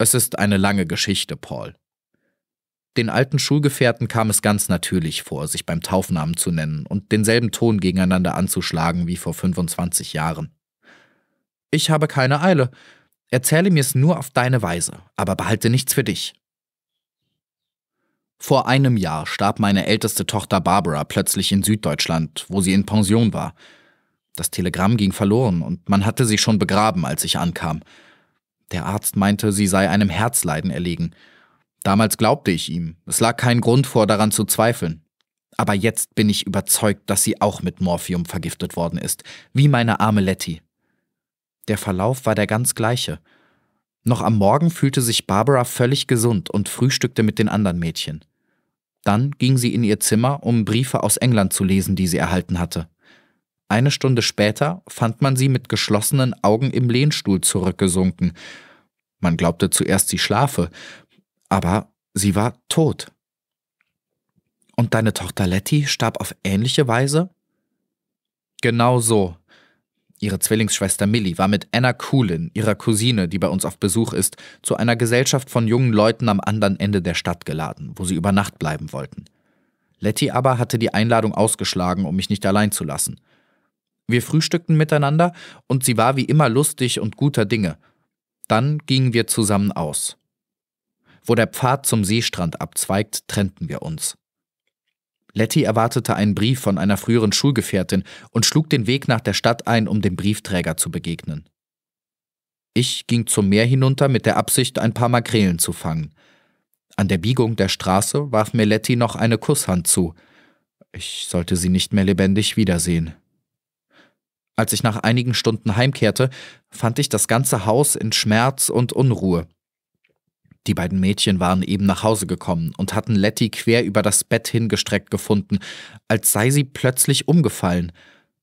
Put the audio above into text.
Es ist eine lange Geschichte, Paul. Den alten Schulgefährten kam es ganz natürlich vor, sich beim Taufnamen zu nennen und denselben Ton gegeneinander anzuschlagen wie vor 25 Jahren. Ich habe keine Eile. Erzähle mir es nur auf deine Weise, aber behalte nichts für dich. Vor einem Jahr starb meine älteste Tochter Barbara plötzlich in Süddeutschland, wo sie in Pension war. Das Telegramm ging verloren und man hatte sie schon begraben, als ich ankam. Der Arzt meinte, sie sei einem Herzleiden erlegen. Damals glaubte ich ihm. Es lag kein Grund vor, daran zu zweifeln. Aber jetzt bin ich überzeugt, dass sie auch mit Morphium vergiftet worden ist, wie meine arme Letty. Der Verlauf war der ganz gleiche. Noch am Morgen fühlte sich Barbara völlig gesund und frühstückte mit den anderen Mädchen. Dann ging sie in ihr Zimmer, um Briefe aus England zu lesen, die sie erhalten hatte. Eine Stunde später fand man sie mit geschlossenen Augen im Lehnstuhl zurückgesunken. Man glaubte zuerst, sie schlafe, aber sie war tot. Und deine Tochter Letty starb auf ähnliche Weise? Genau so. Ihre Zwillingsschwester Millie war mit Anna Coolin, ihrer Cousine, die bei uns auf Besuch ist, zu einer Gesellschaft von jungen Leuten am anderen Ende der Stadt geladen, wo sie über Nacht bleiben wollten. Letty aber hatte die Einladung ausgeschlagen, um mich nicht allein zu lassen. Wir frühstückten miteinander und sie war wie immer lustig und guter Dinge. Dann gingen wir zusammen aus. Wo der Pfad zum Seestrand abzweigt, trennten wir uns. Letty erwartete einen Brief von einer früheren Schulgefährtin und schlug den Weg nach der Stadt ein, um dem Briefträger zu begegnen. Ich ging zum Meer hinunter mit der Absicht, ein paar Makrelen zu fangen. An der Biegung der Straße warf mir Letty noch eine Kusshand zu. Ich sollte sie nicht mehr lebendig wiedersehen. Als ich nach einigen Stunden heimkehrte, fand ich das ganze Haus in Schmerz und Unruhe. Die beiden Mädchen waren eben nach Hause gekommen und hatten Letty quer über das Bett hingestreckt gefunden, als sei sie plötzlich umgefallen –